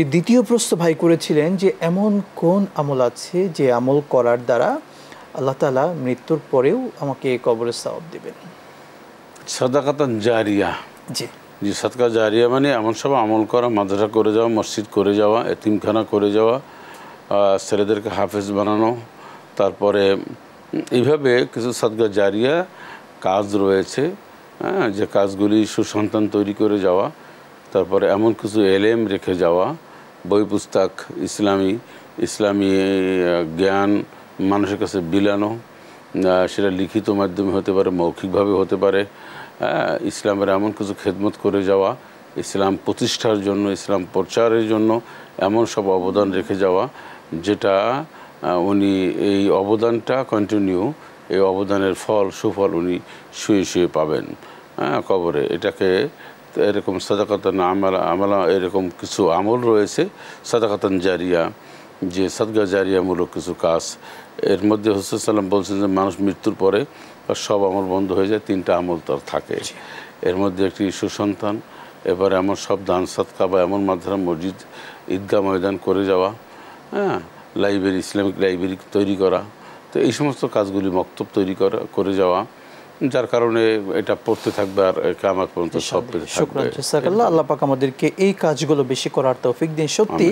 যে দ্বিতীয় প্রশ্ন ভাই করেছিলেন যে এমন কোন আমল আছে যে আমল করার দ্বারা আল্লাহ তালা মৃত্যুর পরেও আমাকে কবরের সাওয়াব দেবেন সাদাকাতান জারিয়া জি জি সৎকার জারিয়া মানে এমন সব আমল করা মাদ্রাসা করে যাওয়া মসজিদ করে যাওয়া এতিমখানা করে যাওয়া ছেলেদেরকে হাফেজ বানানো তারপরে এইভাবে কিছু সাদকা জারিয়া কাজ রয়েছে যে কাজগুলি সুসন্তান তৈরি করে যাওয়া তারপরে এমন কিছু এলএম রেখে যাওয়া বই পুস্তক ইসলামী ইসলামী জ্ঞান মানুষের কাছে বিলানো সেটা লিখিত মাধ্যমে হতে পারে মৌখিকভাবে হতে পারে ইসলামের এমন কিছু খেদমত করে যাওয়া ইসলাম প্রতিষ্ঠার জন্য ইসলাম প্রচারের জন্য এমন সব অবদান রেখে যাওয়া যেটা উনি এই অবদানটা কন্টিনিউ এই অবদানের ফল সুফল উনি শুয়ে শুয়ে পাবেন হ্যাঁ কবরে এটাকে এরকম সাদাকাতন আমলা আমলা এরকম কিছু আমল রয়েছে সাদাকাতন জারিয়া যে সাদগা জারিয়ামূলক কিছু কাজ এর মধ্যে হোসেন সাল্লাম বলছেন যে মানুষ মৃত্যুর পরে সব আমল বন্ধ হয়ে যায় তিনটা আমল তার থাকে এর মধ্যে একটি সুসন্তান এবার এমন সব দান সাদকা বা এমন মাধ্যমে মসজিদ ঈদগাহ ময়দান করে যাওয়া হ্যাঁ লাইব্রেরি ইসলামিক লাইব্রেরি তৈরি করা তো এই সমস্ত কাজগুলি মক্তব তৈরি করা করে যাওয়া যার কারণে এটা পড়তে থাকবে আর কামাত পর্যন্ত সব শুক্রান্লাহ আল্লাহ পাক আমাদেরকে এই কাজগুলো বেশি করার তৌফিক দিন সত্যি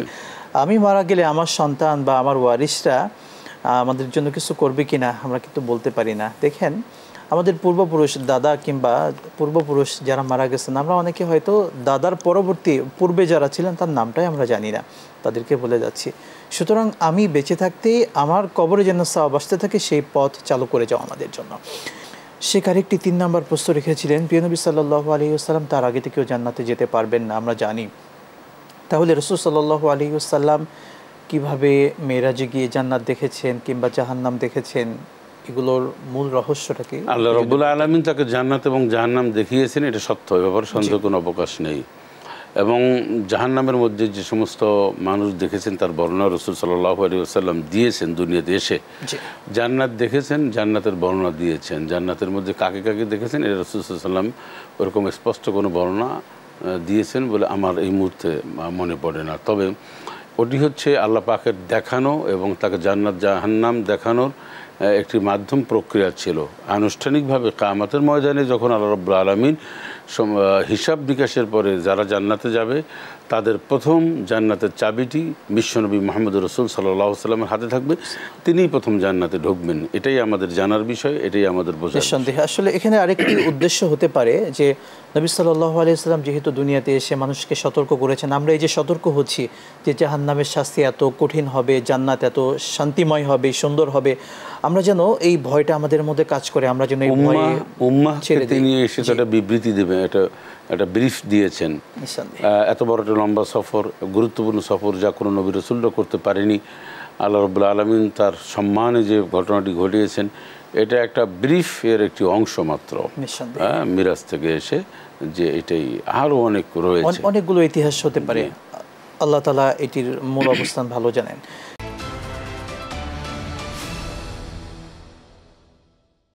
আমি মারা গেলে আমার সন্তান বা আমার ওয়ারিসরা আমাদের জন্য কিছু করবে কি না আমরা কিন্তু বলতে পারি না দেখেন আমাদের পূর্বপুরুষ দাদা কিংবা পূর্বপুরুষ যারা মারা গেছেন আমরা অনেকে হয়তো দাদার পরবর্তী পূর্বে যারা ছিলেন তার নামটাই আমরা জানি না তাদেরকে বলে যাচ্ছি সুতরাং আমি বেঁচে থাকতেই আমার কবরে যেন সাওয়াব আসতে থাকে সেই পথ চালু করে যাও আমাদের জন্য শেখার আরেকটি তিন নম্বর প্রশ্ন রেখেছিলেন প্রিয়নবী সাল্লাহ আলী আসসালাম তার আগে থেকেও জান্নাতে যেতে পারবেন না আমরা জানি তাহলে রসুল সাল্লাহ আলী কীভাবে মেয়েরাজে গিয়ে জান্নাত দেখেছেন কিংবা জাহান্নাম দেখেছেন এগুলোর মূল রহস্যটা কি আল্লাহ রবুল্লা আলমিন তাকে জান্নাত এবং জাহান্নাম দেখিয়েছেন এটা সত্য ব্যাপারে সন্দেহ কোনো অবকাশ নেই এবং জাহান্নামের মধ্যে যে সমস্ত মানুষ দেখেছেন তার বর্ণনা রসুল সাল্লাহ আলী আসাল্লাম দিয়েছেন দুনিয়াতে এসে জান্নাত দেখেছেন জান্নাতের বর্ণনা দিয়েছেন জান্নাতের মধ্যে কাকে কাকে দেখেছেন এ রসুল সাল্লাম ওরকম স্পষ্ট কোনো বর্ণনা দিয়েছেন বলে আমার এই মুহূর্তে মনে পড়ে না তবে ওটি হচ্ছে আল্লাহ পাকের দেখানো এবং তাকে জান্নাত জাহান্নাম দেখানোর একটি মাধ্যম প্রক্রিয়া ছিল আনুষ্ঠানিকভাবে কামাতের ময়দানে যখন আল্লাহ রব্লা আলমিন হিসাব বিকাশের পরে যারা জান্নাতে যাবে তাদের প্রথম জান্নাতের চাবিটি বিশ্বনবী মোহাম্মদ রসুল সাল্লাহ সাল্লামের হাতে থাকবে তিনিই প্রথম জান্নাতে ঢুকবেন এটাই আমাদের জানার বিষয় এটাই আমাদের বোঝা আসলে এখানে আরেকটি উদ্দেশ্য হতে পারে যে নবী সাল্লাহ আলাইসাল্লাম যেহেতু দুনিয়াতে এসে মানুষকে সতর্ক করেছেন আমরা এই যে সতর্ক হচ্ছি যে জাহান্নামের শাস্তি এত কঠিন হবে জান্নাত এত শান্তিময় হবে সুন্দর হবে আমরা যেন এই ভয়টা আমাদের মধ্যে কাজ করে আমরা যেন এই এসে একটা বিবৃতি দেবে একটা একটা ব্রিফ দিয়েছেন এত বড় একটা লম্বা সফর গুরুত্বপূর্ণ সফর যা কোনো নবী রসুল্লা করতে পারেনি আল্লাহ রবুল্লা আলমিন তার সম্মানে যে ঘটনাটি ঘটিয়েছেন এটা একটা ব্রিফ এর একটি অংশ মাত্র হ্যাঁ, মিরাজ থেকে এসে যে এটাই আরও অনেক রয়েছে অনেকগুলো ইতিহাস হতে পারে আল্লাহ তালা এটির মূল অবস্থান ভালো জানেন